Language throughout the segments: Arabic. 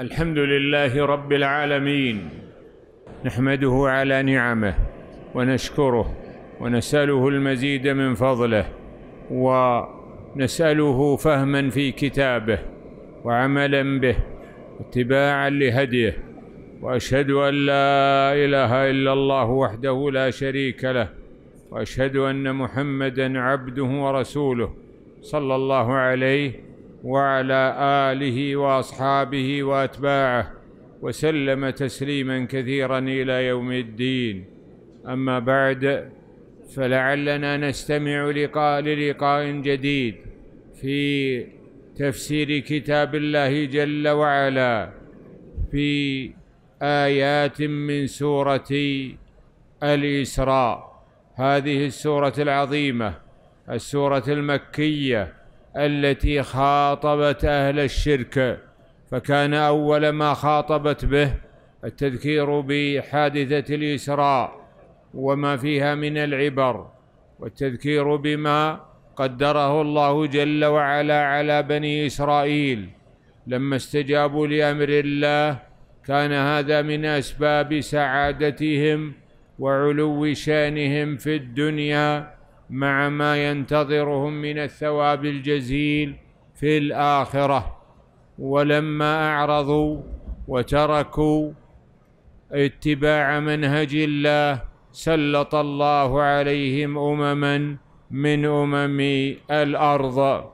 الحمد لله رب العالمين نحمده على نعمه ونشكره ونساله المزيد من فضله ونساله فهما في كتابه وعملا به واتباعا لهديه واشهد ان لا اله الا الله وحده لا شريك له واشهد ان محمدا عبده ورسوله صلى الله عليه وعلى اله واصحابه واتباعه وسلم تسليما كثيرا الى يوم الدين اما بعد فلعلنا نستمع لقاء للقاء جديد في تفسير كتاب الله جل وعلا في ايات من سوره الاسراء هذه السوره العظيمه السوره المكيه التي خاطبت اهل الشرك فكان اول ما خاطبت به التذكير بحادثه اليسرى وما فيها من العبر والتذكير بما قدره الله جل وعلا على بني اسرائيل لما استجابوا لامر الله كان هذا من اسباب سعادتهم وعلو شانهم في الدنيا مع ما ينتظرهم من الثواب الجزيل في الآخرة ولما أعرضوا وتركوا اتباع منهج الله سلط الله عليهم أمما من أمم الأرض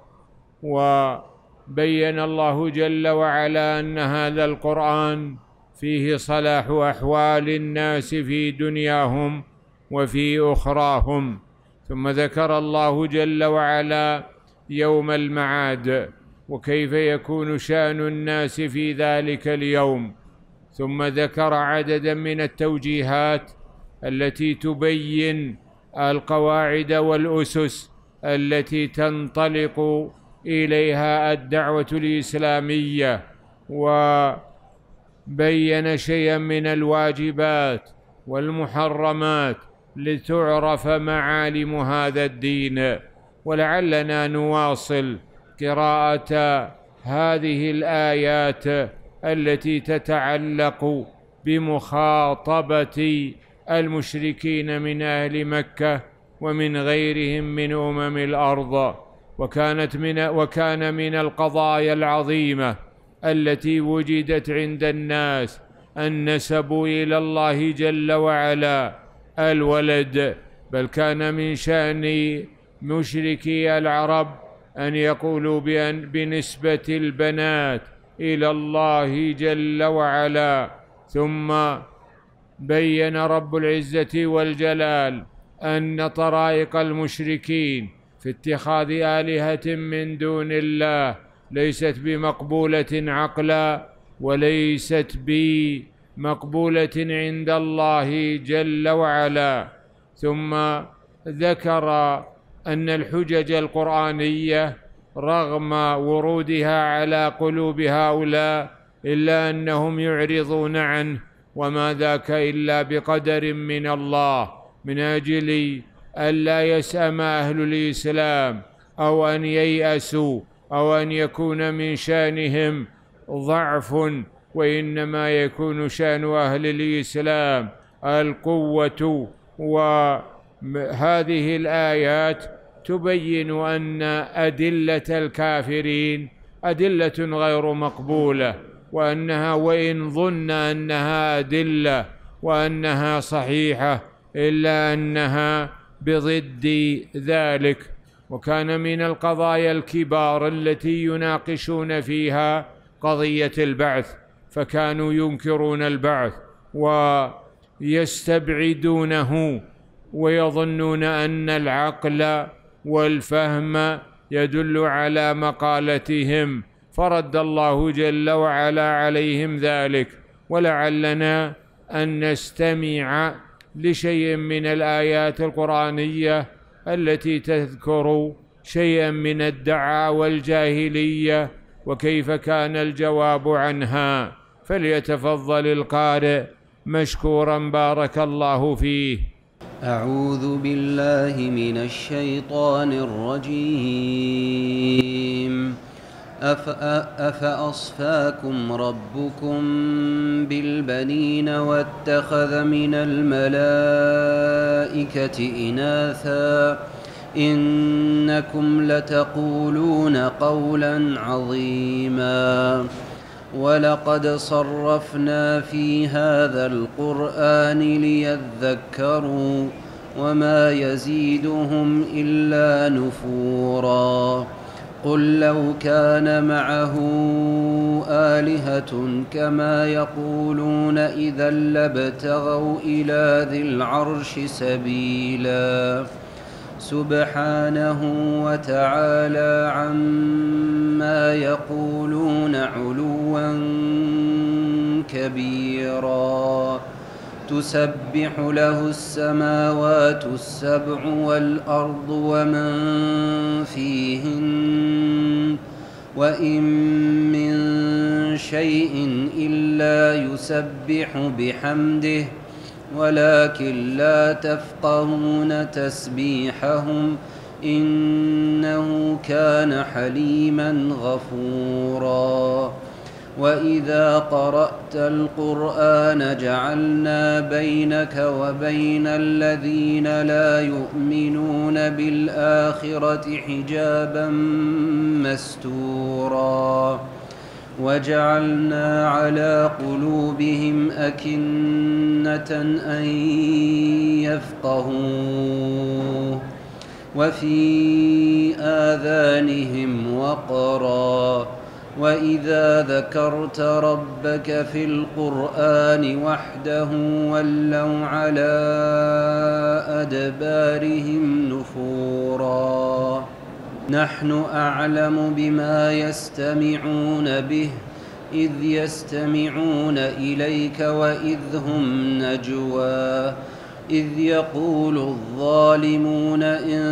وبين الله جل وعلا أن هذا القرآن فيه صلاح أحوال الناس في دنياهم وفي أخراهم ثم ذكر الله جل وعلا يوم المعاد وكيف يكون شان الناس في ذلك اليوم ثم ذكر عددا من التوجيهات التي تبين القواعد والاسس التي تنطلق اليها الدعوه الاسلاميه وبين شيئا من الواجبات والمحرمات لتعرف معالم هذا الدين ولعلنا نواصل قراءة هذه الآيات التي تتعلق بمخاطبة المشركين من أهل مكة ومن غيرهم من أمم الأرض وكانت من وكان من القضايا العظيمة التي وجدت عند الناس النسب إلى الله جل وعلا الولد بل كان من شأن مشركي العرب أن يقولوا بأن بنسبة البنات إلى الله جل وعلا ثم بين رب العزة والجلال أن طرائق المشركين في اتخاذ آلهة من دون الله ليست بمقبولة عقلا وليست بمقبولة مقبوله عند الله جل وعلا ثم ذكر ان الحجج القرانيه رغم ورودها على قلوب هؤلاء الا انهم يعرضون عنه وما ذاك الا بقدر من الله من اجل الا يسام اهل الاسلام او ان يياسوا او ان يكون من شانهم ضعف وانما يكون شان اهل الاسلام القوه وهذه الايات تبين ان ادله الكافرين ادله غير مقبوله وانها وان ظن انها ادله وانها صحيحه الا انها بضد ذلك وكان من القضايا الكبار التي يناقشون فيها قضيه البعث فكانوا ينكرون البعث ويستبعدونه ويظنون ان العقل والفهم يدل على مقالتهم فرد الله جل وعلا عليهم ذلك ولعلنا ان نستمع لشيء من الايات القرانيه التي تذكر شيئا من الدعاوى الجاهليه وكيف كان الجواب عنها فليتفضل القارئ مشكورا بارك الله فيه أعوذ بالله من الشيطان الرجيم أفأصفاكم ربكم بالبنين واتخذ من الملائكة إناثا إنكم لتقولون قولا عظيما ولقد صرفنا في هذا القرآن ليذكروا وما يزيدهم إلا نفورا قل لو كان معه آلهة كما يقولون إذا لابتغوا إلى ذي العرش سبيلاً سبحانه وتعالى عما يقولون علوا كبيرا تسبح له السماوات السبع والأرض ومن فيهن وإن من شيء إلا يسبح بحمده ۖ ولكن لا تفقهون تسبيحهم إنه كان حليما غفورا وإذا قرأت القرآن جعلنا بينك وبين الذين لا يؤمنون بالآخرة حجابا مستورا وجعلنا على قلوبهم أكنة أن يفقهوه وفي آذانهم وقرا وإذا ذكرت ربك في القرآن وحده ولوا على أدبارهم نفوراً نحن أعلم بما يستمعون به إذ يستمعون إليك وإذ هم نجوى إذ يقول الظالمون إن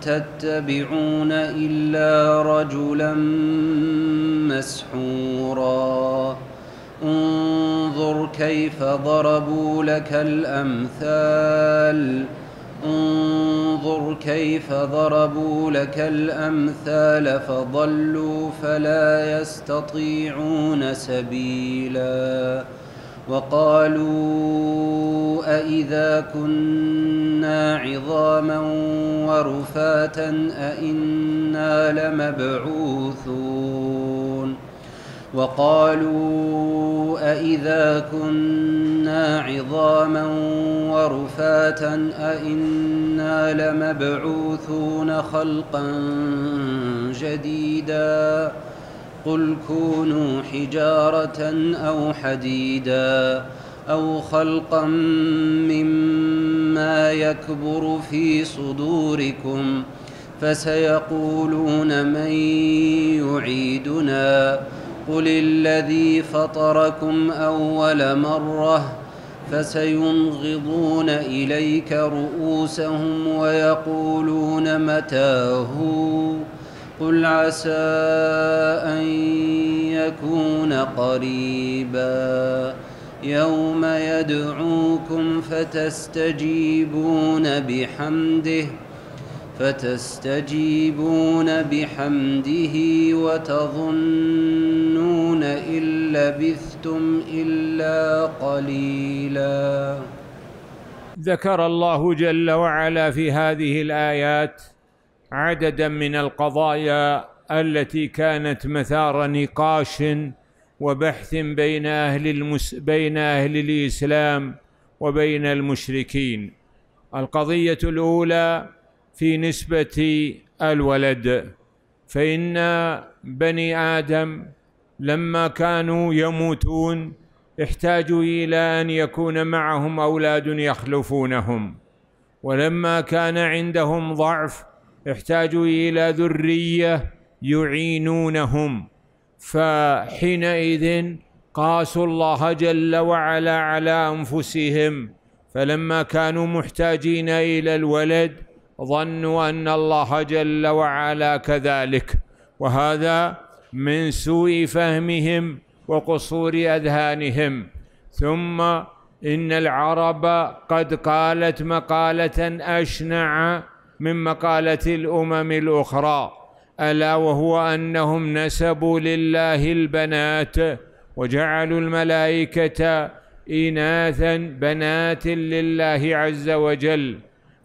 تتبعون إلا رجلا مسحورا انظر كيف ضربوا لك الأمثال انظر كيف ضربوا لك الامثال فضلوا فلا يستطيعون سبيلا وقالوا أإذا كنا عظاما ورفاتا أإنا لمبعوثون وقالوا أإذا كنا عظاما ورفاتا أإنا لمبعوثون خلقا جديدا قل كونوا حجارة أو حديدا أو خلقا مما يكبر في صدوركم فسيقولون من يعيدنا ۖ قل الذي فطركم أول مرة فسينغضون إليك رؤوسهم ويقولون متاه قل عسى أن يكون قريبا يوم يدعوكم فتستجيبون بحمده فتستجيبون بحمده وتظنون إن لبثتم إلا قليلا ذكر الله جل وعلا في هذه الآيات عددا من القضايا التي كانت مثار نقاش وبحث بين أهل, المس... بين أهل الإسلام وبين المشركين القضية الأولى في نسبة الولد فإن بني آدم لما كانوا يموتون احتاجوا إلى أن يكون معهم أولاد يخلفونهم ولما كان عندهم ضعف احتاجوا إلى ذرية يعينونهم فحينئذ قاسوا الله جل وعلا على أنفسهم فلما كانوا محتاجين إلى الولد ظنوا أن الله جل وعلا كذلك وهذا من سوء فهمهم وقصور أذهانهم ثم إن العرب قد قالت مقالة أشنع من مقالة الأمم الأخرى ألا وهو أنهم نسبوا لله البنات وجعلوا الملائكة إناثا بنات لله عز وجل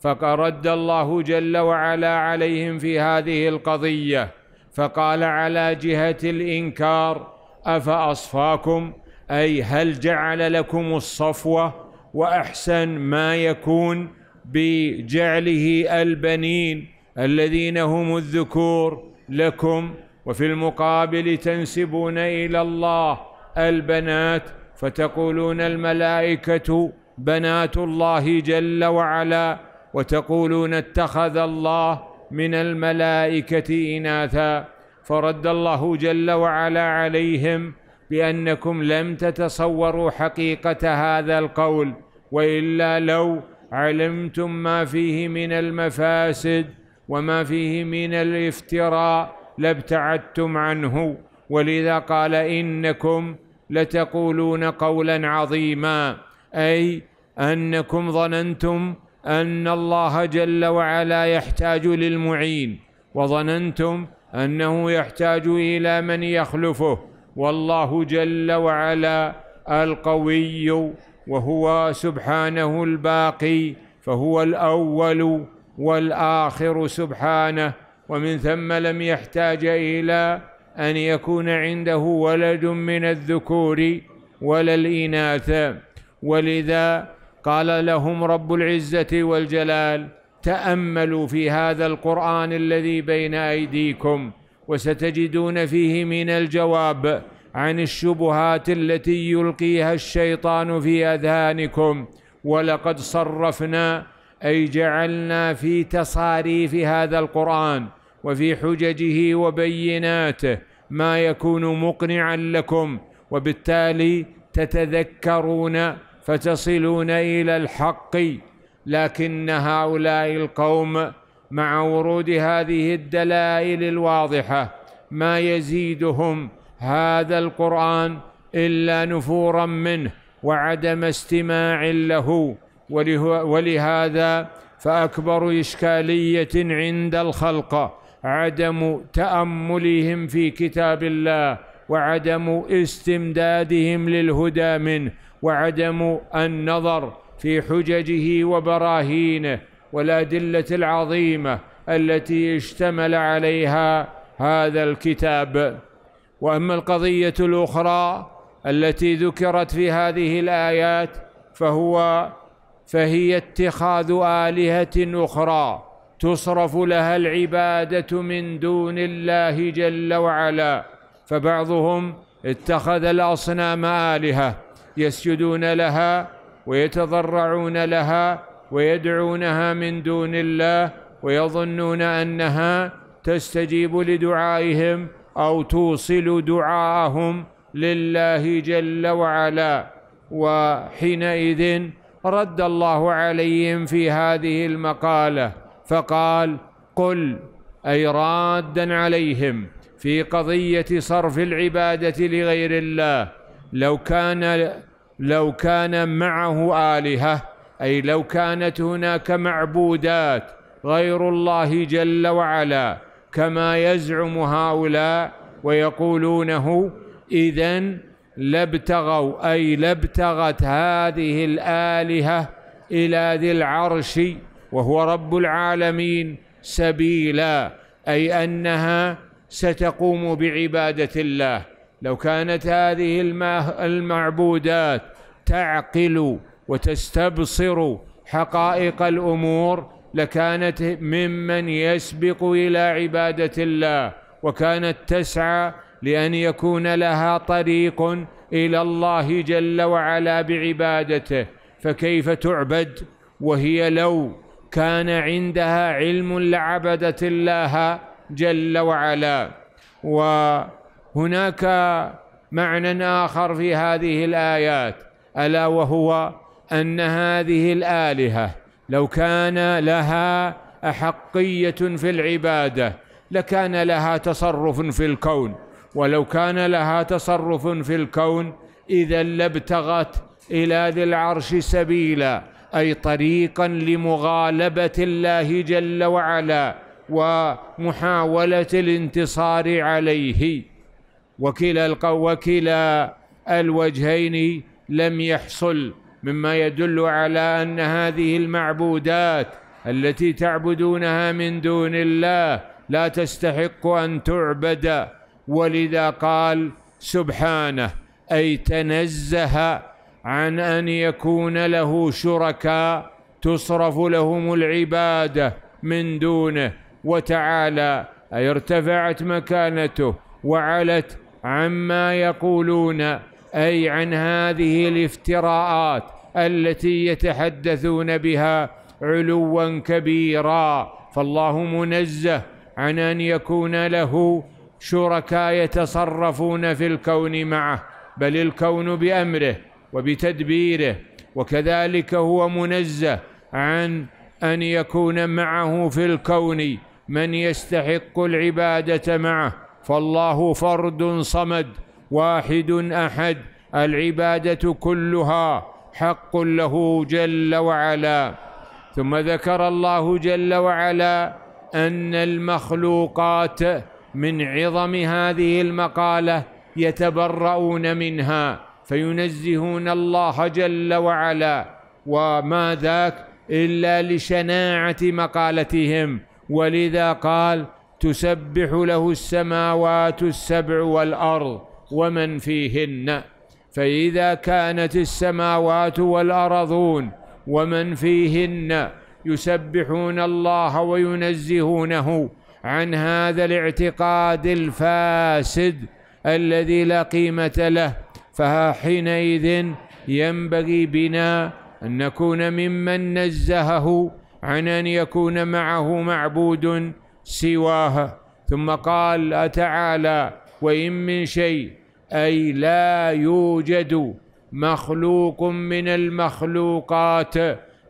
فقد رد الله جل وعلا عليهم في هذه القضيه فقال على جهه الانكار افاصفاكم اي هل جعل لكم الصفوه واحسن ما يكون بجعله البنين الذين هم الذكور لكم وفي المقابل تنسبون الى الله البنات فتقولون الملائكه بنات الله جل وعلا وتقولون اتخذ الله من الملائكة إناثا فرد الله جل وعلا عليهم بأنكم لم تتصوروا حقيقة هذا القول وإلا لو علمتم ما فيه من المفاسد وما فيه من الافتراء لابتعدتم عنه ولذا قال إنكم لتقولون قولا عظيما أي أنكم ظننتم أن الله جل وعلا يحتاج للمعين وظننتم أنه يحتاج إلى من يخلفه والله جل وعلا القوي وهو سبحانه الباقي فهو الأول والآخر سبحانه ومن ثم لم يحتاج إلى أن يكون عنده ولد من الذكور ولا الإناث ولذا قال لهم رب العزه والجلال تاملوا في هذا القران الذي بين ايديكم وستجدون فيه من الجواب عن الشبهات التي يلقيها الشيطان في اذهانكم ولقد صرفنا اي جعلنا في تصاريف هذا القران وفي حججه وبيناته ما يكون مقنعا لكم وبالتالي تتذكرون فتصلون الى الحق لكن هؤلاء القوم مع ورود هذه الدلائل الواضحه ما يزيدهم هذا القران الا نفورا منه وعدم استماع له ولهذا فاكبر اشكاليه عند الخلق عدم تاملهم في كتاب الله وعدم استمدادهم للهدى منه وعدم النظر في حججه وبراهينه والادله العظيمه التي اشتمل عليها هذا الكتاب واما القضيه الاخرى التي ذكرت في هذه الايات فهو فهي اتخاذ الهه اخرى تصرف لها العباده من دون الله جل وعلا فبعضهم اتخذ الاصنام الهه يسجدون لها ويتضرعون لها ويدعونها من دون الله ويظنون انها تستجيب لدعائهم او توصل دعاءهم لله جل وعلا وحينئذ رد الله عليهم في هذه المقاله فقال قل اي رادا عليهم في قضيه صرف العباده لغير الله لو كان لو كان معه آلهة أي لو كانت هناك معبودات غير الله جل وعلا كما يزعم هؤلاء ويقولونه إذا لابتغوا أي لابتغت هذه الآلهة إلى ذي العرش وهو رب العالمين سبيلا أي أنها ستقوم بعبادة الله لو كانت هذه المعبودات تعقل وتستبصر حقائق الامور لكانت ممن يسبق الى عباده الله وكانت تسعى لان يكون لها طريق الى الله جل وعلا بعبادته فكيف تعبد وهي لو كان عندها علم لعبدت الله جل وعلا و هناك معنى آخر في هذه الآيات ألا وهو أن هذه الآلهة لو كان لها أحقية في العبادة لكان لها تصرف في الكون ولو كان لها تصرف في الكون إذا لابتغت إلى ذي العرش سبيلا أي طريقا لمغالبة الله جل وعلا ومحاولة الانتصار عليه وكلا وكلا الوجهين لم يحصل مما يدل على ان هذه المعبودات التي تعبدونها من دون الله لا تستحق ان تعبد ولذا قال سبحانه اي تنزه عن ان يكون له شركاء تصرف لهم العباده من دونه وتعالى اي ارتفعت مكانته وعلت عما يقولون أي عن هذه الافتراءات التي يتحدثون بها علوا كبيرا فالله منزه عن أن يكون له شركاء يتصرفون في الكون معه بل الكون بأمره وبتدبيره وكذلك هو منزه عن أن يكون معه في الكون من يستحق العبادة معه فالله فرد صمد واحد احد العباده كلها حق له جل وعلا ثم ذكر الله جل وعلا ان المخلوقات من عظم هذه المقاله يتبرؤون منها فينزهون الله جل وعلا وما ذاك الا لشناعه مقالتهم ولذا قال تسبح له السماوات السبع والأرض ومن فيهن فإذا كانت السماوات والأرضون ومن فيهن يسبحون الله وينزهونه عن هذا الاعتقاد الفاسد الذي لا قيمة له فحينئذ ينبغي بنا أن نكون ممن نزهه عن أن يكون معه معبود سواها ثم قال تعالى وإن من شيء أي لا يوجد مخلوق من المخلوقات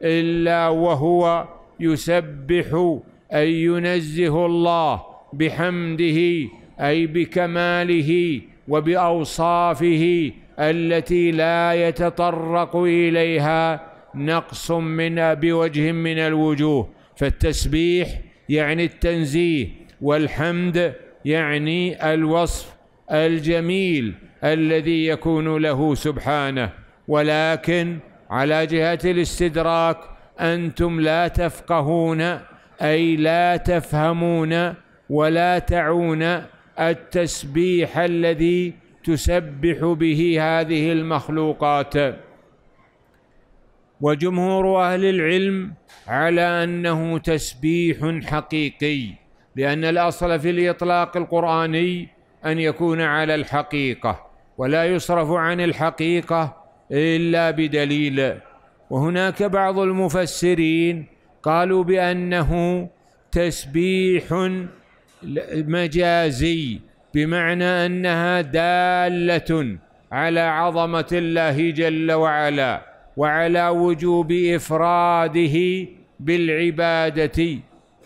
إلا وهو يسبح أي ينزه الله بحمده أي بكماله وبأوصافه التي لا يتطرق إليها نقص من بوجه من الوجوه فالتسبيح يعني التنزيه والحمد يعني الوصف الجميل الذي يكون له سبحانه ولكن على جهة الاستدراك أنتم لا تفقهون أي لا تفهمون ولا تعون التسبيح الذي تسبح به هذه المخلوقات وجمهور أهل العلم على أنه تسبيح حقيقي لأن الأصل في الإطلاق القرآني أن يكون على الحقيقة ولا يصرف عن الحقيقة إلا بدليل وهناك بعض المفسرين قالوا بأنه تسبيح مجازي بمعنى أنها دالة على عظمة الله جل وعلا وعلى وجوب افراده بالعباده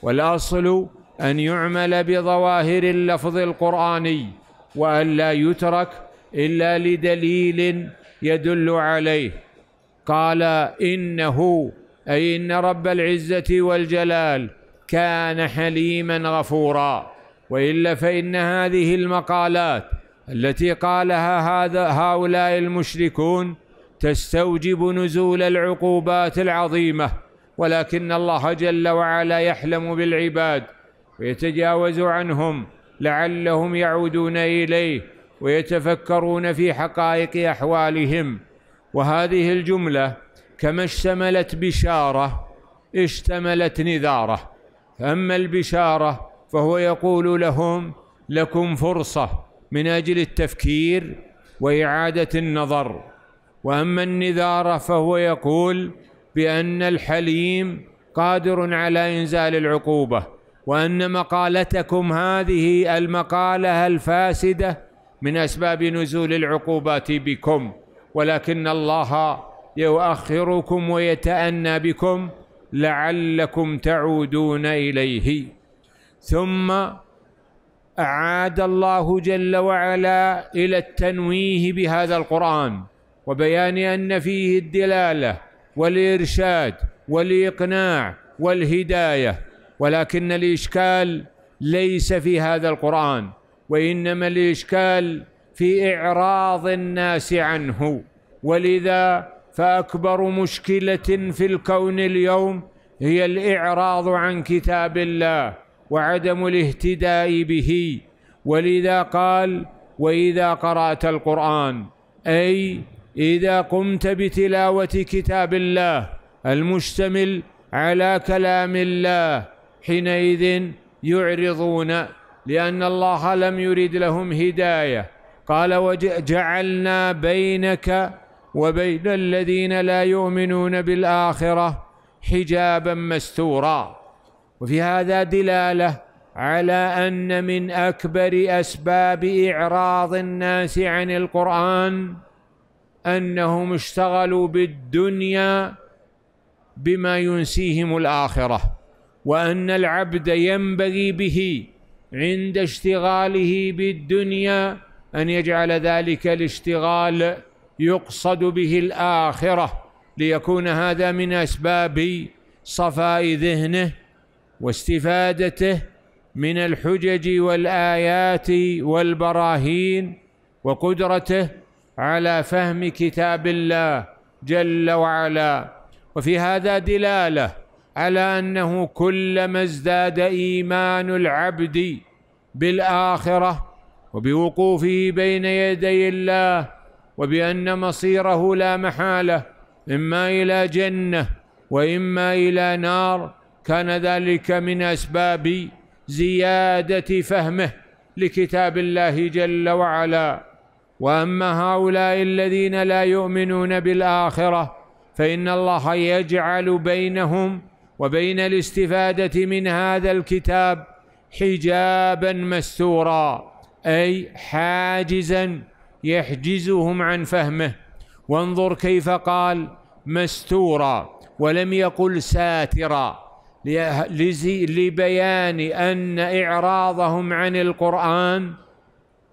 والاصل ان يعمل بظواهر اللفظ القراني وان لا يترك الا لدليل يدل عليه قال انه اي ان رب العزه والجلال كان حليما غفورا والا فان هذه المقالات التي قالها هذا هؤلاء المشركون تستوجب نزول العقوبات العظيمه ولكن الله جل وعلا يحلم بالعباد ويتجاوز عنهم لعلهم يعودون اليه ويتفكرون في حقائق احوالهم وهذه الجمله كما اشتملت بشاره اشتملت نذاره فاما البشاره فهو يقول لهم لكم فرصه من اجل التفكير واعاده النظر واما النذاره فهو يقول بان الحليم قادر على انزال العقوبه وان مقالتكم هذه المقاله الفاسده من اسباب نزول العقوبات بكم ولكن الله يؤخركم ويتأنى بكم لعلكم تعودون إليه ثم أعاد الله جل وعلا إلى التنويه بهذا القرآن وبيان ان فيه الدلاله والارشاد والاقناع والهدايه ولكن الاشكال ليس في هذا القران وانما الاشكال في اعراض الناس عنه ولذا فاكبر مشكله في الكون اليوم هي الاعراض عن كتاب الله وعدم الاهتداء به ولذا قال واذا قرات القران اي إذا قمت بتلاوة كتاب الله المشتمل على كلام الله حينئذ يعرضون لأن الله لم يرد لهم هداية قال وجعلنا بينك وبين الذين لا يؤمنون بالآخرة حجابا مستورا وفي هذا دلالة على أن من أكبر أسباب إعراض الناس عن القرآن انهم اشتغلوا بالدنيا بما ينسيهم الاخره وان العبد ينبغي به عند اشتغاله بالدنيا ان يجعل ذلك الاشتغال يقصد به الاخره ليكون هذا من اسباب صفاء ذهنه واستفادته من الحجج والايات والبراهين وقدرته على فهم كتاب الله جل وعلا وفي هذا دلاله على انه كلما ازداد ايمان العبد بالاخره وبوقوفه بين يدي الله وبان مصيره لا محاله اما الى جنه واما الى نار كان ذلك من اسباب زياده فهمه لكتاب الله جل وعلا واما هؤلاء الذين لا يؤمنون بالاخره فان الله يجعل بينهم وبين الاستفاده من هذا الكتاب حجابا مستورا اي حاجزا يحجزهم عن فهمه وانظر كيف قال مستورا ولم يقل ساترا لبيان ان اعراضهم عن القران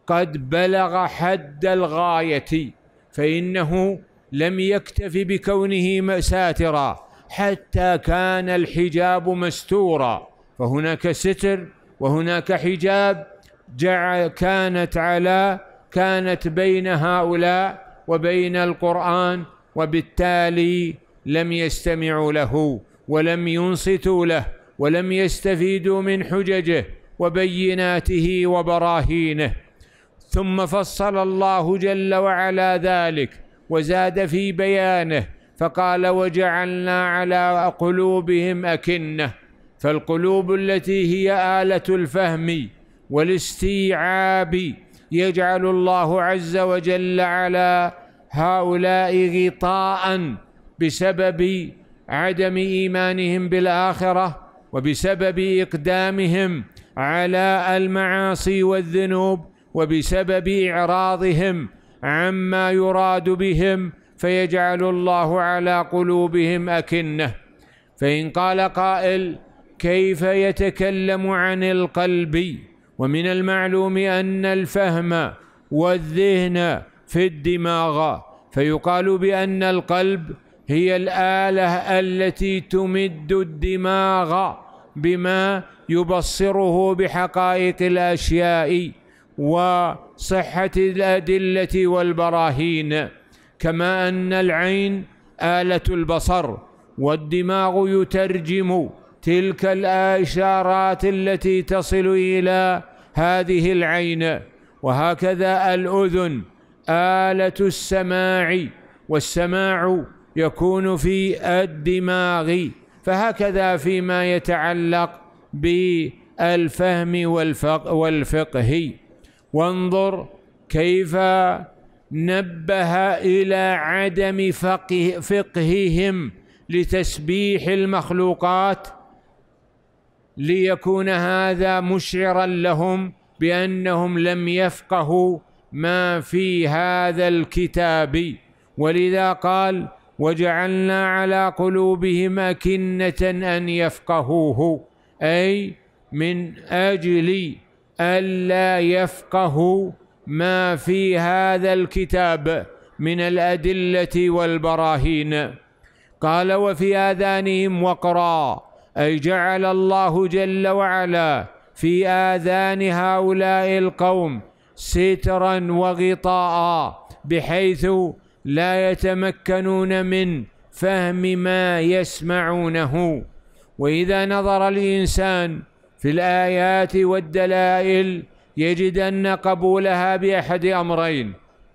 قد بلغ حد الغايه فانه لم يكتف بكونه ساترا حتى كان الحجاب مستورا فهناك ستر وهناك حجاب جع كانت على كانت بين هؤلاء وبين القرآن وبالتالي لم يستمعوا له ولم ينصتوا له ولم يستفيدوا من حججه وبيناته وبراهينه ثم فصل الله جل وعلا ذلك وزاد في بيانه فقال وجعلنا على قلوبهم أكنة فالقلوب التي هي آلة الفهم والاستيعاب يجعل الله عز وجل على هؤلاء غطاء بسبب عدم إيمانهم بالآخرة وبسبب إقدامهم على المعاصي والذنوب وبسبب إعراضهم عما يراد بهم فيجعل الله على قلوبهم أكنة فإن قال قائل كيف يتكلم عن القلب ومن المعلوم أن الفهم والذهن في الدماغ فيقال بأن القلب هي الآلة التي تمد الدماغ بما يبصره بحقائق الأشياء وصحة الأدلة والبراهين كما أن العين آلة البصر والدماغ يترجم تلك الإشارات التي تصل إلى هذه العين وهكذا الأذن آلة السماع والسماع يكون في الدماغ فهكذا فيما يتعلق بالفهم والفقه وانظر كيف نبه إلى عدم فقه فقههم لتسبيح المخلوقات ليكون هذا مشعرا لهم بأنهم لم يفقهوا ما في هذا الكتاب ولذا قال وجعلنا على قلوبهم أكنة أن يفقهوه أي من أجل ألا يفقهوا ما في هذا الكتاب من الأدلة والبراهين قال وفي آذانهم وقرا أي جعل الله جل وعلا في آذان هؤلاء القوم سترا وغطاء بحيث لا يتمكنون من فهم ما يسمعونه وإذا نظر الإنسان في الآيات والدلائل يجدن قبولها بأحد أمرين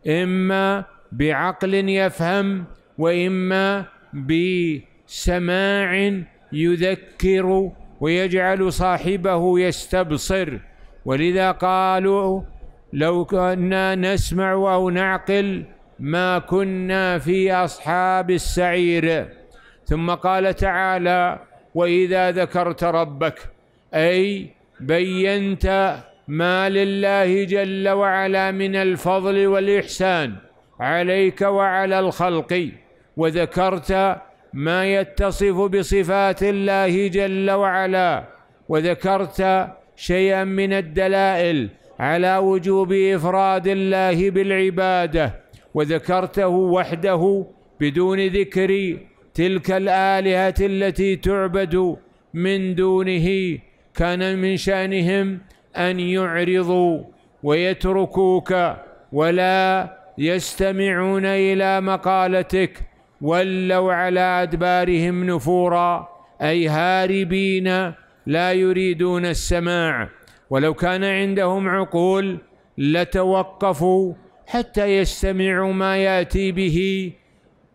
إما بعقل يفهم وإما بسماع يذكر ويجعل صاحبه يستبصر ولذا قالوا لو كنا نسمع أو نعقل ما كنا في أصحاب السعير ثم قال تعالى وإذا ذكرت ربك أي بينت ما لله جل وعلا من الفضل والإحسان عليك وعلى الخلق وذكرت ما يتصف بصفات الله جل وعلا وذكرت شيئا من الدلائل على وجوب إفراد الله بالعبادة وذكرته وحده بدون ذكر تلك الآلهة التي تعبد من دونه كان من شأنهم أن يعرضوا ويتركوك ولا يستمعون إلى مقالتك ولوا على أدبارهم نفورا أي هاربين لا يريدون السماع ولو كان عندهم عقول لتوقفوا حتى يستمعوا ما يأتي به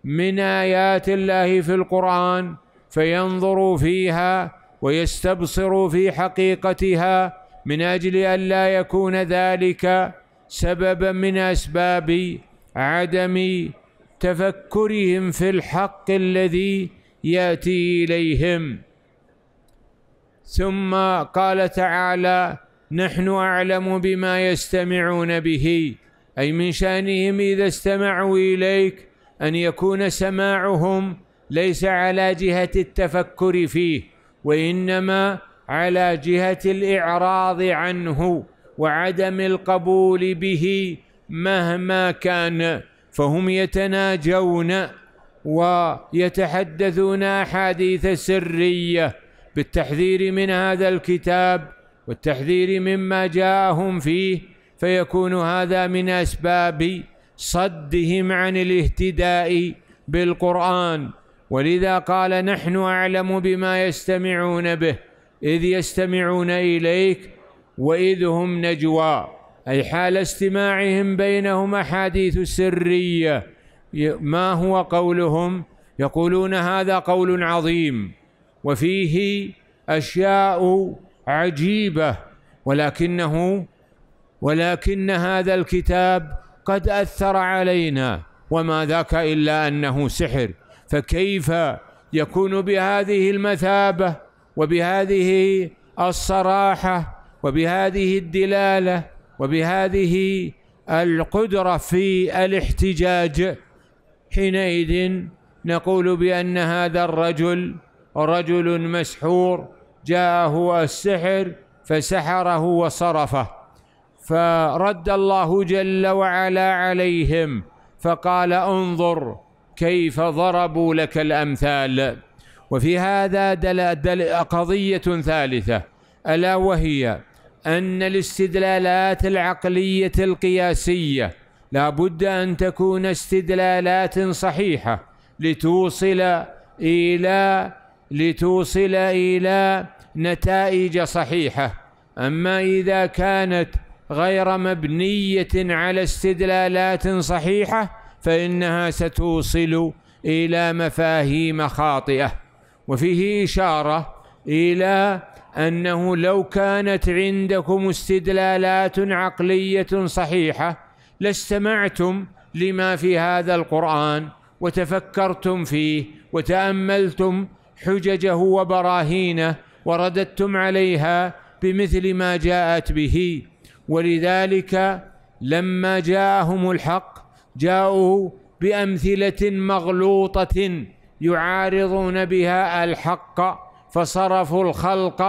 من آيات الله في القرآن فينظروا فيها ويستبصر في حقيقتها من أجل أن لا يكون ذلك سببا من أسباب عدم تفكرهم في الحق الذي يأتي إليهم ثم قال تعالى نحن أعلم بما يستمعون به أي من شأنهم إذا استمعوا إليك أن يكون سماعهم ليس على جهة التفكر فيه وانما على جهه الاعراض عنه وعدم القبول به مهما كان فهم يتناجون ويتحدثون احاديث سريه بالتحذير من هذا الكتاب والتحذير مما جاءهم فيه فيكون هذا من اسباب صدهم عن الاهتداء بالقران ولذا قال نحن أعلم بما يستمعون به إذ يستمعون إليك وإذ هم نجوى أي حال استماعهم بينهم أحاديث سرية ما هو قولهم يقولون هذا قول عظيم وفيه أشياء عجيبة ولكنه ولكن هذا الكتاب قد أثر علينا وما ذاك إلا أنه سحر فكيف يكون بهذه المثابة وبهذه الصراحة وبهذه الدلالة وبهذه القدرة في الاحتجاج حينئذ نقول بأن هذا الرجل رجل مسحور جاءه السحر فسحره وصرفه فرد الله جل وعلا عليهم فقال انظر كيف ضربوا لك الأمثال وفي هذا دل دل قضية ثالثة ألا وهي أن الاستدلالات العقلية القياسية لا بد أن تكون استدلالات صحيحة لتوصل إلى لتوصل إلى نتائج صحيحة أما إذا كانت غير مبنية على استدلالات صحيحة فإنها ستوصل إلى مفاهيم خاطئة وفيه إشارة إلى أنه لو كانت عندكم استدلالات عقلية صحيحة لاستمعتم لما في هذا القرآن وتفكرتم فيه وتأملتم حججه وبراهينه ورددتم عليها بمثل ما جاءت به ولذلك لما جاءهم الحق جاءوا بأمثلة مغلوطة يعارضون بها الحق فصرفوا الخلق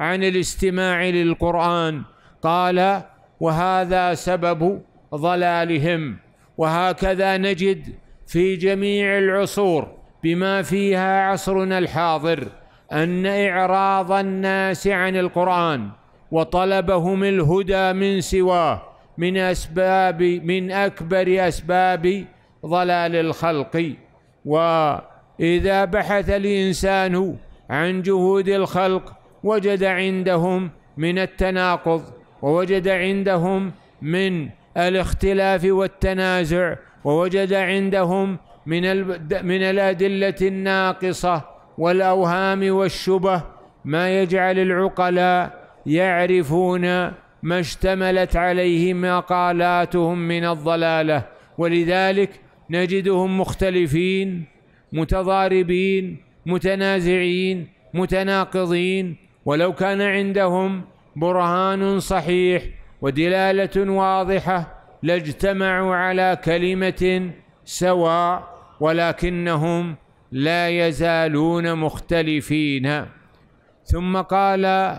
عن الاستماع للقرآن قال وهذا سبب ضلالهم وهكذا نجد في جميع العصور بما فيها عصرنا الحاضر أن إعراض الناس عن القرآن وطلبهم الهدى من سواه من أسباب من أكبر أسباب ضلال الخلق وإذا بحث الإنسان عن جهود الخلق وجد عندهم من التناقض ووجد عندهم من الاختلاف والتنازع ووجد عندهم من من الأدلة الناقصة والأوهام والشبه ما يجعل العقلاء يعرفون ما اشتملت عليه مقالاتهم من الضلاله ولذلك نجدهم مختلفين متضاربين متنازعين متناقضين ولو كان عندهم برهان صحيح ودلاله واضحه لاجتمعوا على كلمه سواء ولكنهم لا يزالون مختلفين ثم قال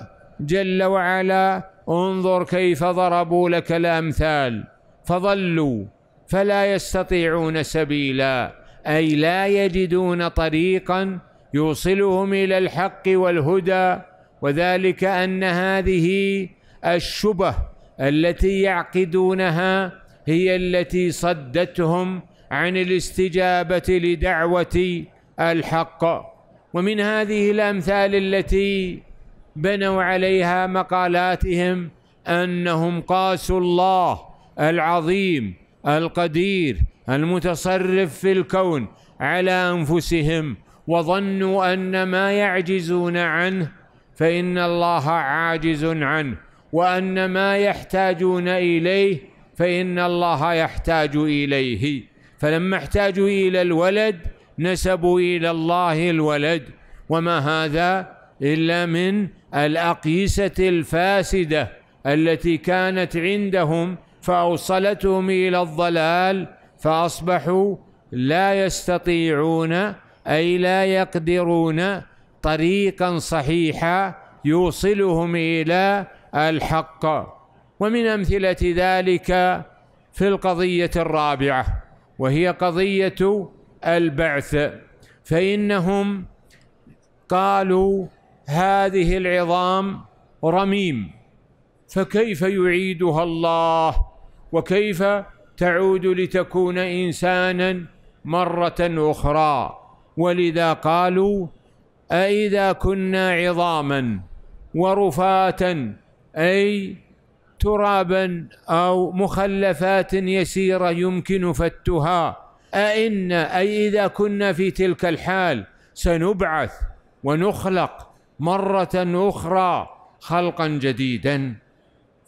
جل وعلا انظر كيف ضربوا لك الامثال فضلوا فلا يستطيعون سبيلا اي لا يجدون طريقا يوصلهم الى الحق والهدى وذلك ان هذه الشبه التي يعقدونها هي التي صدتهم عن الاستجابه لدعوه الحق ومن هذه الامثال التي بنوا عليها مقالاتهم انهم قاسوا الله العظيم القدير المتصرف في الكون على انفسهم وظنوا ان ما يعجزون عنه فان الله عاجز عنه وان ما يحتاجون اليه فان الله يحتاج اليه فلما احتاجوا الى الولد نسبوا الى الله الولد وما هذا إلا من الأقيسة الفاسدة التي كانت عندهم فأوصلتهم إلى الضلال فأصبحوا لا يستطيعون أي لا يقدرون طريقا صحيحا يوصلهم إلى الحق ومن أمثلة ذلك في القضية الرابعة وهي قضية البعث فإنهم قالوا هذه العظام رميم فكيف يعيدها الله وكيف تعود لتكون انسانا مره اخرى ولذا قالوا أإذا كنا عظاما ورفاتا أي ترابا أو مخلفات يسيرة يمكن فتها أئنا أي إذا كنا في تلك الحال سنبعث ونخلق مرة أخرى خلقا جديدا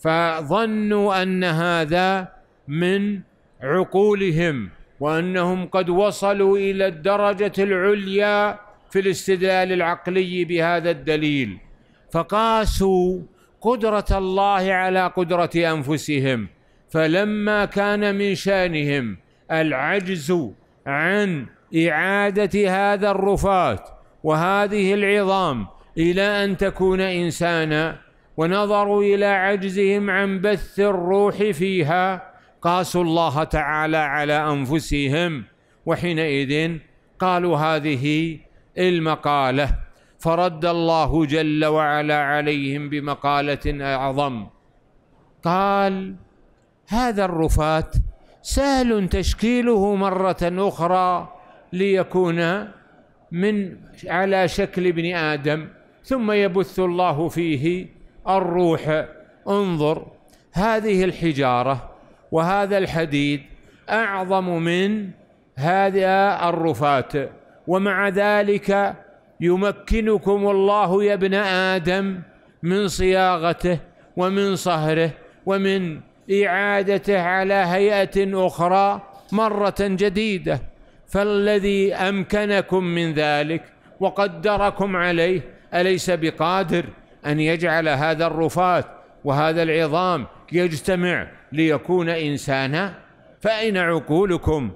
فظنوا أن هذا من عقولهم وأنهم قد وصلوا إلى الدرجة العليا في الاستدلال العقلي بهذا الدليل فقاسوا قدرة الله على قدرة أنفسهم فلما كان من شانهم العجز عن إعادة هذا الرفات وهذه العظام إلى أن تكون إنسانا ونظروا إلى عجزهم عن بث الروح فيها قاسوا الله تعالى على أنفسهم وحينئذ قالوا هذه المقالة فرد الله جل وعلا عليهم بمقالة أعظم قال هذا الرفات سهل تشكيله مرة أخرى ليكون من على شكل ابن آدم ثم يبث الله فيه الروح انظر هذه الحجاره وهذا الحديد اعظم من هذا الرفات ومع ذلك يمكنكم الله يا ابن ادم من صياغته ومن صهره ومن اعادته على هيئه اخرى مره جديده فالذي امكنكم من ذلك وقدركم عليه أليس بقادر أن يجعل هذا الرفات وهذا العظام يجتمع ليكون إنسانا فأين عقولكم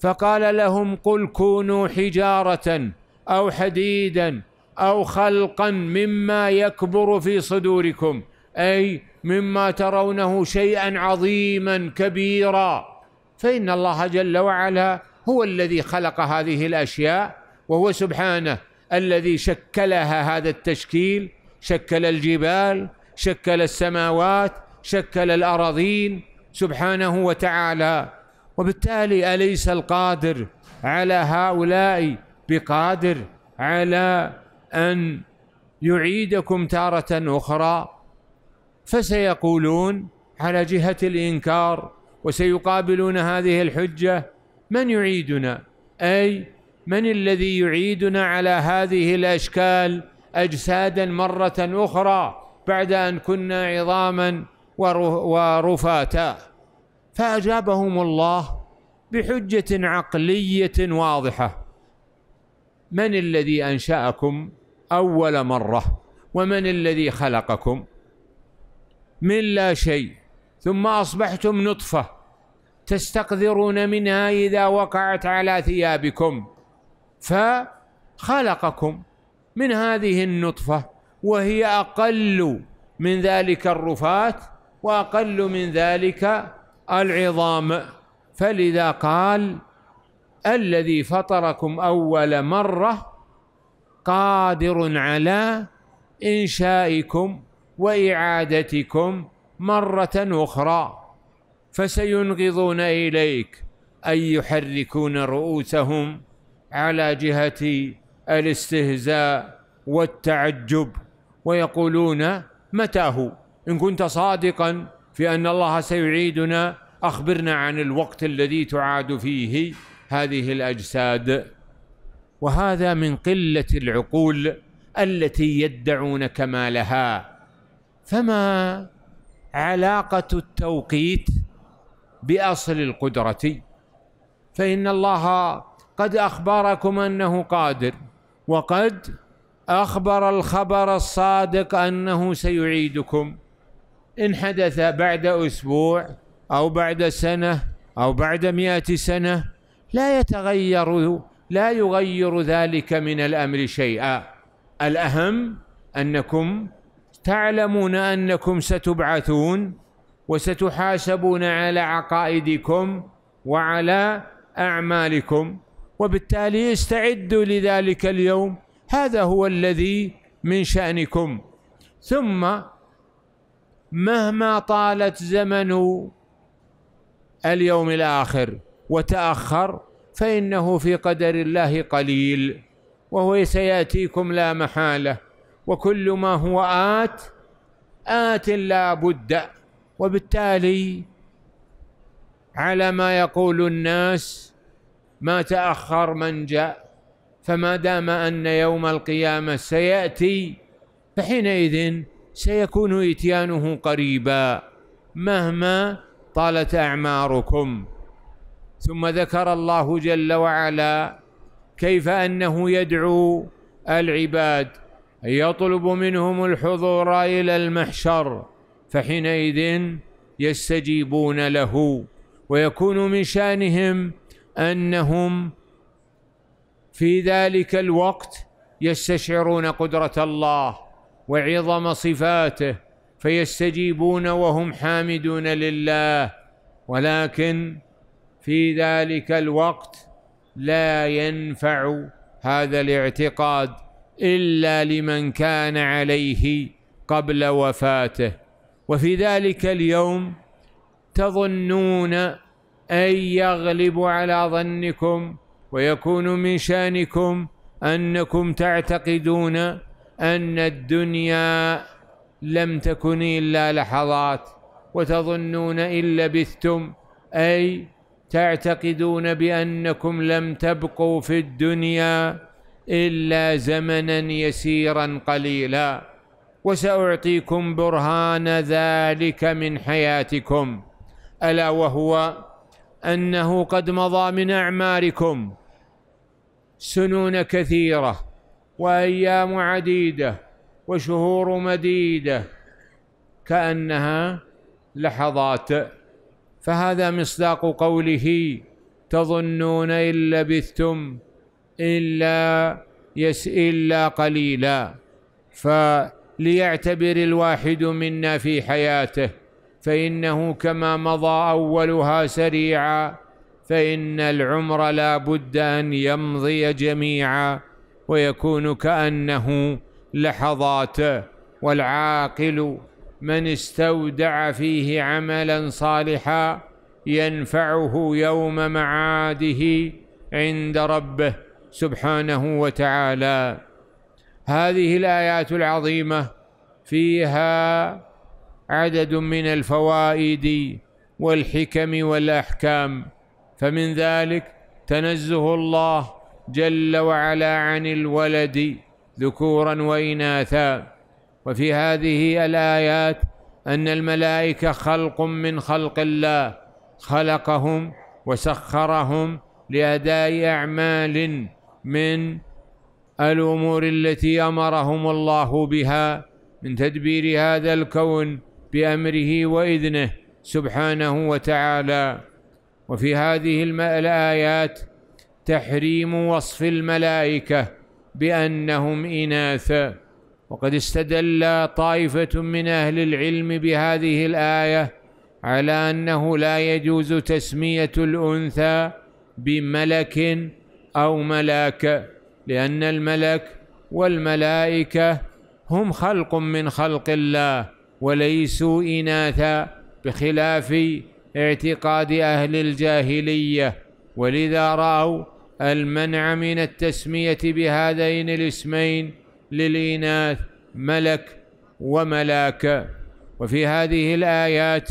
فقال لهم قل كونوا حجارة أو حديدا أو خلقا مما يكبر في صدوركم أي مما ترونه شيئا عظيما كبيرا فإن الله جل وعلا هو الذي خلق هذه الأشياء وهو سبحانه الذي شكلها هذا التشكيل شكل الجبال شكل السماوات شكل الأراضين سبحانه وتعالى وبالتالي أليس القادر على هؤلاء بقادر على أن يعيدكم تارة أخرى فسيقولون على جهة الإنكار وسيقابلون هذه الحجة من يعيدنا أي من الذي يعيدنا على هذه الاشكال اجسادا مره اخرى بعد ان كنا عظاما ورفاتا فاجابهم الله بحجه عقليه واضحه من الذي انشاكم اول مره ومن الذي خلقكم من لا شيء ثم اصبحتم نطفه تستقذرون منها اذا وقعت على ثيابكم فخلقكم من هذه النطفة وهي أقل من ذلك الرفات وأقل من ذلك العظام فلذا قال الذي فطركم أول مرة قادر على إنشائكم وإعادتكم مرة أخرى فسينغضون إليك أي يحركون رؤوسهم على جهه الاستهزاء والتعجب ويقولون متى هو ان كنت صادقا في ان الله سيعيدنا اخبرنا عن الوقت الذي تعاد فيه هذه الاجساد وهذا من قله العقول التي يدعون كمالها فما علاقه التوقيت باصل القدره فان الله قد أخبركم أنه قادر وقد أخبر الخبر الصادق أنه سيعيدكم إن حدث بعد أسبوع أو بعد سنة أو بعد مئة سنة لا يتغير لا يغير ذلك من الأمر شيئا الأهم أنكم تعلمون أنكم ستبعثون وستحاسبون على عقائدكم وعلى أعمالكم وبالتالي استعدوا لذلك اليوم هذا هو الذي من شأنكم ثم مهما طالت زمن اليوم الآخر وتأخر فإنه في قدر الله قليل وهو سيأتيكم لا محالة وكل ما هو آت آت لا بد وبالتالي على ما يقول الناس ما تأخر من جاء فما دام أن يوم القيامة سيأتي فحينئذ سيكون إتيانه قريبا مهما طالت أعماركم ثم ذكر الله جل وعلا كيف أنه يدعو العباد يطلب منهم الحضور إلى المحشر فحينئذ يستجيبون له ويكون من شأنهم انهم في ذلك الوقت يستشعرون قدره الله وعظم صفاته فيستجيبون وهم حامدون لله ولكن في ذلك الوقت لا ينفع هذا الاعتقاد الا لمن كان عليه قبل وفاته وفي ذلك اليوم تظنون أن يغلب على ظنكم ويكون من شأنكم أنكم تعتقدون أن الدنيا لم تكن إلا لحظات وتظنون إن لبثتم أي تعتقدون بأنكم لم تبقوا في الدنيا إلا زمنا يسيرا قليلا وسأعطيكم برهان ذلك من حياتكم ألا وهو أنه قد مضى من أعماركم سنون كثيرة وأيام عديدة وشهور مديدة كأنها لحظات فهذا مصداق قوله تظنون إن لبثتم إلا يس إلا قليلا فليعتبر الواحد منا في حياته فإنه كما مضى أولها سريعا فإن العمر لا بد أن يمضي جميعا ويكون كأنه لحظات والعاقل من استودع فيه عملا صالحا ينفعه يوم معاده عند ربه سبحانه وتعالى هذه الآيات العظيمة فيها عدد من الفوائد والحكم والاحكام فمن ذلك تنزه الله جل وعلا عن الولد ذكورا واناثا وفي هذه الايات ان الملائكه خلق من خلق الله خلقهم وسخرهم لاداء اعمال من الامور التي امرهم الله بها من تدبير هذا الكون بأمره وإذنه سبحانه وتعالى وفي هذه الآيات تحريم وصف الملائكة بأنهم إناث وقد استدل طائفة من أهل العلم بهذه الآية على أنه لا يجوز تسمية الأنثى بملك أو ملاك لأن الملك والملائكة هم خلق من خلق الله وليسوا إناثا بخلاف اعتقاد أهل الجاهلية ولذا رأوا المنع من التسمية بهذين الاسمين للإناث ملك وملاك وفي هذه الآيات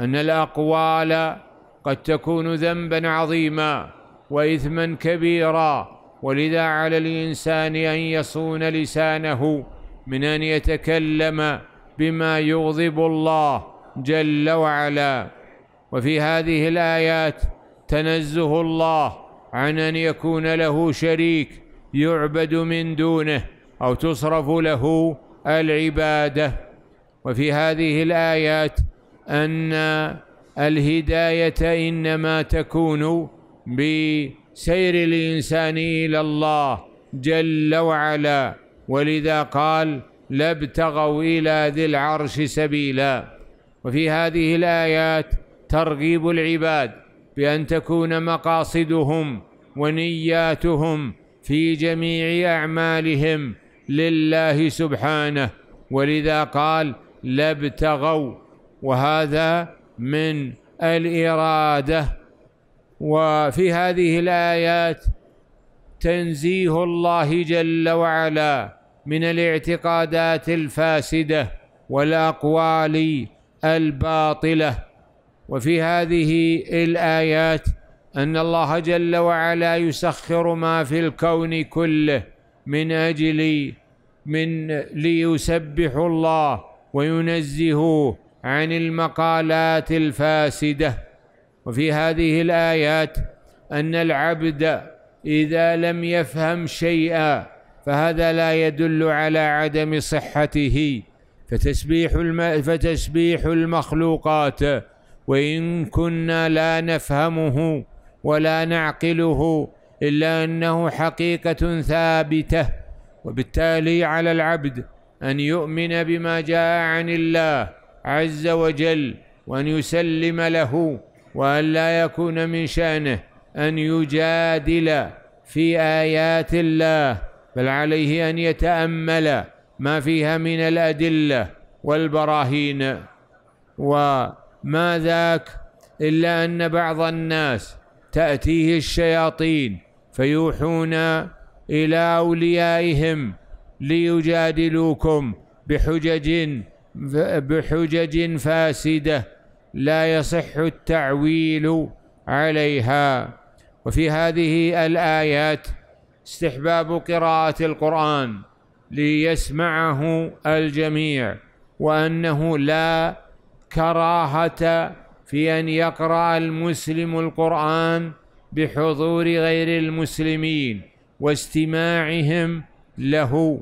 أن الأقوال قد تكون ذنبا عظيما وإثما كبيرا ولذا على الإنسان أن يصون لسانه من أن يتكلم بما يغضب الله جل وعلا وفي هذه الآيات تنزه الله عن أن يكون له شريك يعبد من دونه أو تصرف له العبادة وفي هذه الآيات أن الهداية إنما تكون بسير الإنسان إلى الله جل وعلا ولذا قال لابتغوا إلى ذي العرش سبيلا وفي هذه الآيات ترغيب العباد بأن تكون مقاصدهم ونياتهم في جميع أعمالهم لله سبحانه ولذا قال لابتغوا وهذا من الإرادة وفي هذه الآيات تنزيه الله جل وعلا من الاعتقادات الفاسده والاقوال الباطله وفي هذه الايات ان الله جل وعلا يسخر ما في الكون كله من اجل من ليسبحوا الله وينزهوه عن المقالات الفاسده وفي هذه الايات ان العبد اذا لم يفهم شيئا فهذا لا يدل على عدم صحته فتسبيح الم... فتسبيح المخلوقات وإن كنا لا نفهمه ولا نعقله إلا أنه حقيقة ثابتة وبالتالي على العبد أن يؤمن بما جاء عن الله عز وجل وأن يسلم له وأن لا يكون من شأنه أن يجادل في آيات الله بل عليه أن يتأمل ما فيها من الأدلة والبراهين وما ذاك إلا أن بعض الناس تأتيه الشياطين فيوحون إلى أوليائهم ليجادلوكم بحجج بحجج فاسدة لا يصح التعويل عليها وفي هذه الآيات استحباب قراءة القرآن ليسمعه الجميع وأنه لا كراهة في أن يقرأ المسلم القرآن بحضور غير المسلمين واستماعهم له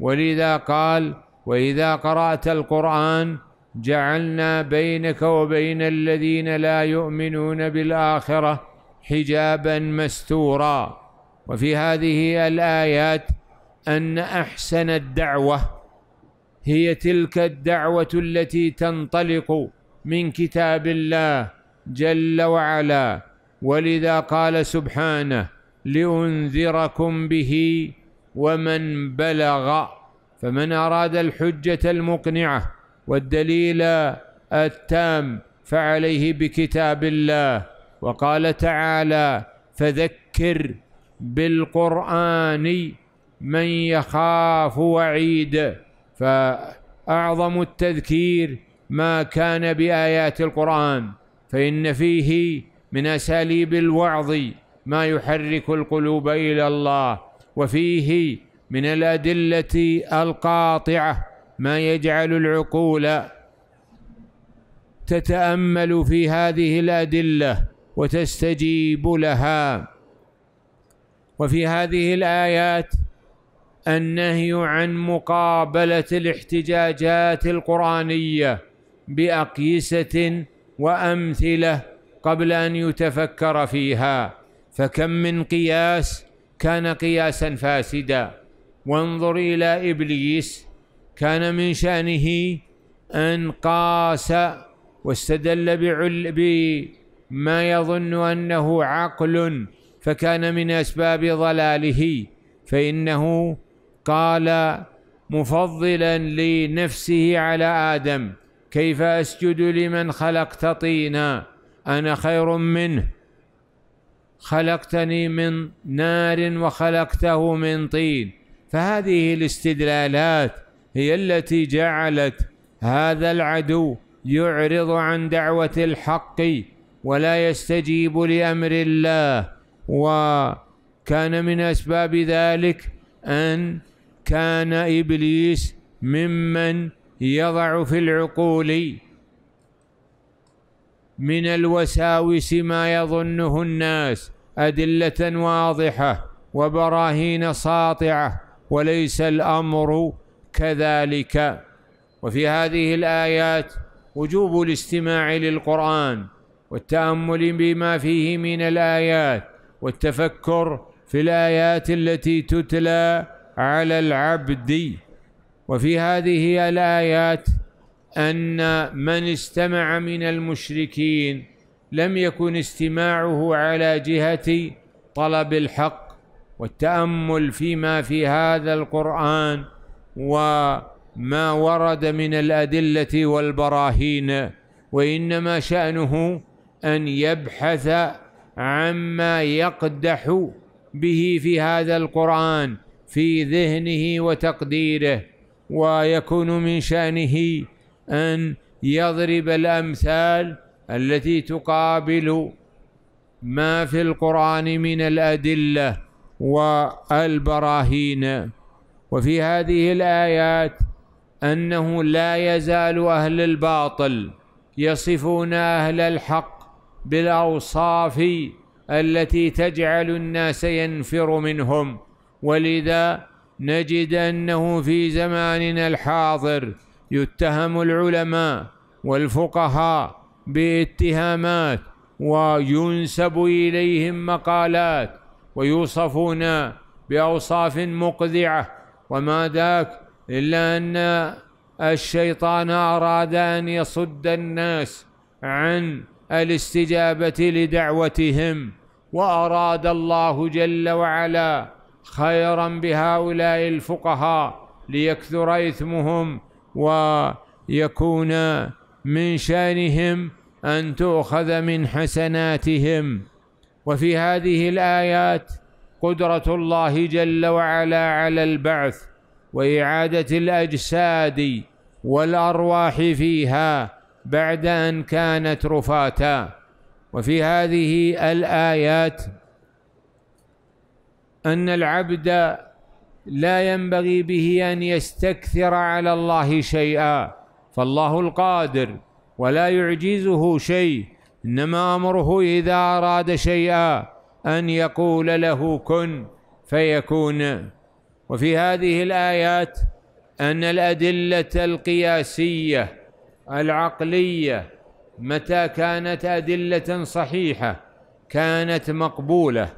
ولذا قال وإذا قرأت القرآن جعلنا بينك وبين الذين لا يؤمنون بالآخرة حجابا مستورا وفي هذه الآيات أن أحسن الدعوة هي تلك الدعوة التي تنطلق من كتاب الله جل وعلا ولذا قال سبحانه لأنذركم به ومن بلغ فمن أراد الحجة المقنعة والدليل التام فعليه بكتاب الله وقال تعالى فذكر بالقرآن من يخاف وعيد فأعظم التذكير ما كان بآيات القرآن فإن فيه من أساليب الوعظ ما يحرك القلوب إلى الله وفيه من الأدلة القاطعة ما يجعل العقول تتأمل في هذه الأدلة وتستجيب لها وفي هذه الآيات النهي عن مقابلة الاحتجاجات القرآنية بأقيسة وأمثلة قبل أن يتفكر فيها فكم من قياس كان قياسا فاسدا وانظر إلى إبليس كان من شأنه أن قاس واستدل بما يظن أنه عقل فكان من أسباب ضلاله فإنه قال مفضلا لنفسه على آدم كيف أسجد لمن خلقت طينا أنا خير منه خلقتني من نار وخلقته من طين فهذه الاستدلالات هي التي جعلت هذا العدو يعرض عن دعوة الحق ولا يستجيب لأمر الله وكان من أسباب ذلك أن كان إبليس ممن يضع في العقول من الوساوس ما يظنه الناس أدلة واضحة وبراهين ساطعة وليس الأمر كذلك وفي هذه الآيات وجوب الاستماع للقرآن والتأمل بما فيه من الآيات والتفكر في الآيات التي تتلى على العبد وفي هذه الآيات أن من استمع من المشركين لم يكن استماعه على جهة طلب الحق والتأمل فيما في هذا القرآن وما ورد من الأدلة والبراهين وإنما شأنه أن يبحث عما يقدح به في هذا القرآن في ذهنه وتقديره ويكون من شأنه أن يضرب الأمثال التي تقابل ما في القرآن من الأدلة والبراهين وفي هذه الآيات أنه لا يزال أهل الباطل يصفون أهل الحق بالاوصاف التي تجعل الناس ينفر منهم ولذا نجد انه في زماننا الحاضر يتهم العلماء والفقهاء باتهامات وينسب اليهم مقالات ويوصفون باوصاف مقذعه وما ذاك الا ان الشيطان اراد ان يصد الناس عن الاستجابه لدعوتهم واراد الله جل وعلا خيرا بهؤلاء الفقهاء ليكثر اثمهم ويكون من شانهم ان تؤخذ من حسناتهم وفي هذه الايات قدره الله جل وعلا على البعث واعاده الاجساد والارواح فيها بعد أن كانت رفاتا وفي هذه الآيات أن العبد لا ينبغي به أن يستكثر على الله شيئا فالله القادر ولا يعجزه شيء إنما أمره إذا أراد شيئا أن يقول له كن فيكون وفي هذه الآيات أن الأدلة القياسية العقليه متى كانت ادله صحيحه كانت مقبوله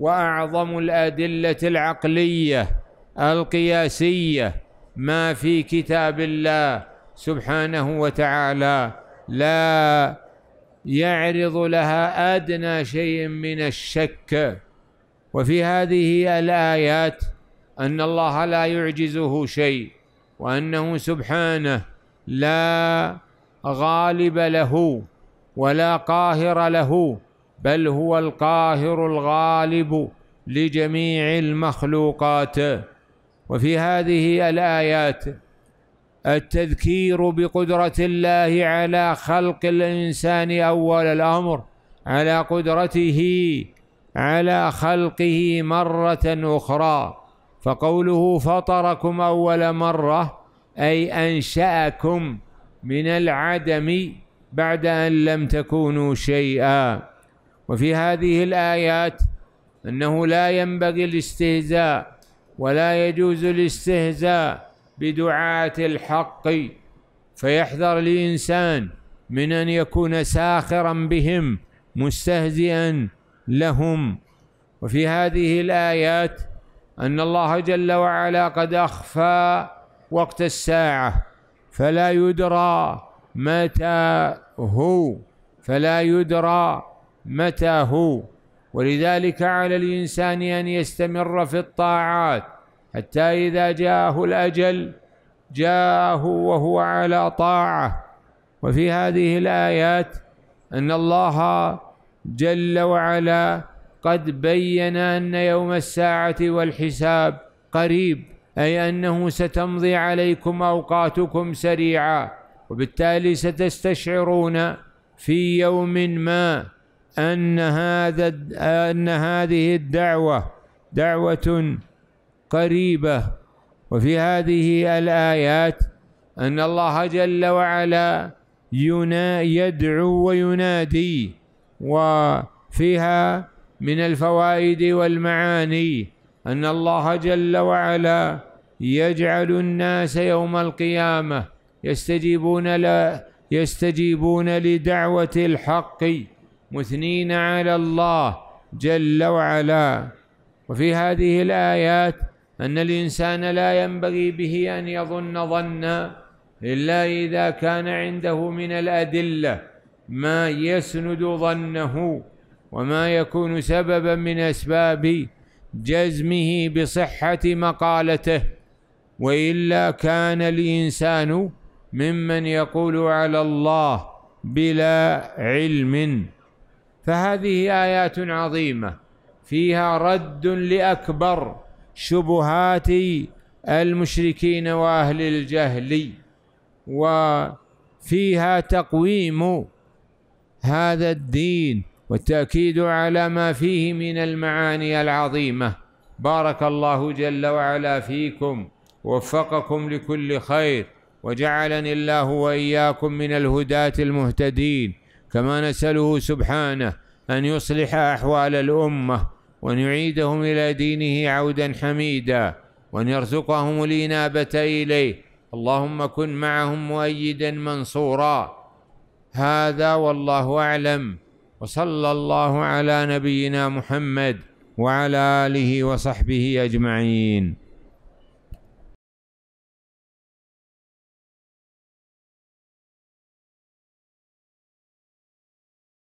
واعظم الادله العقليه القياسيه ما في كتاب الله سبحانه وتعالى لا يعرض لها ادنى شيء من الشك وفي هذه الايات ان الله لا يعجزه شيء وانه سبحانه لا غالب له ولا قاهر له بل هو القاهر الغالب لجميع المخلوقات وفي هذه الايات التذكير بقدره الله على خلق الانسان اول الامر على قدرته على خلقه مره اخرى فقوله فطركم اول مره أي أنشأكم من العدم بعد أن لم تكونوا شيئا وفي هذه الآيات أنه لا ينبغي الاستهزاء ولا يجوز الاستهزاء بدعاة الحق فيحذر الإنسان من أن يكون ساخرا بهم مستهزئا لهم وفي هذه الآيات أن الله جل وعلا قد أخفى وقت الساعة فلا يدرى متى هو فلا يدرى متى هو ولذلك على الإنسان أن يستمر في الطاعات حتى إذا جاءه الأجل جاءه وهو على طاعة وفي هذه الآيات أن الله جل وعلا قد بين أن يوم الساعة والحساب قريب أي أنه ستمضي عليكم أوقاتكم سريعا وبالتالي ستستشعرون في يوم ما أن هذا أن هذه الدعوة دعوة قريبة وفي هذه الآيات أن الله جل وعلا ينا يدعو وينادي وفيها من الفوائد والمعاني أن الله جل وعلا يجعل الناس يوم القيامة يستجيبون لا يستجيبون لدعوة الحق مثنين على الله جل وعلا وفي هذه الآيات أن الإنسان لا ينبغي به أن يظن ظنا إلا إذا كان عنده من الأدلة ما يسند ظنه وما يكون سببا من أسباب جزمه بصحة مقالته وإلا كان الإنسان ممن يقول على الله بلا علم فهذه آيات عظيمة فيها رد لأكبر شبهات المشركين وأهل الجهل وفيها تقويم هذا الدين والتأكيد على ما فيه من المعاني العظيمة بارك الله جل وعلا فيكم ووفقكم لكل خير وجعلني الله وإياكم من الهداة المهتدين كما نسأله سبحانه أن يصلح أحوال الأمة وأن يعيدهم إلى دينه عودا حميدا وأن يرزقهم الإنابة إليه اللهم كن معهم مؤيدا منصورا هذا والله أعلم وصلى الله على نبينا محمد وعلى اله وصحبه اجمعين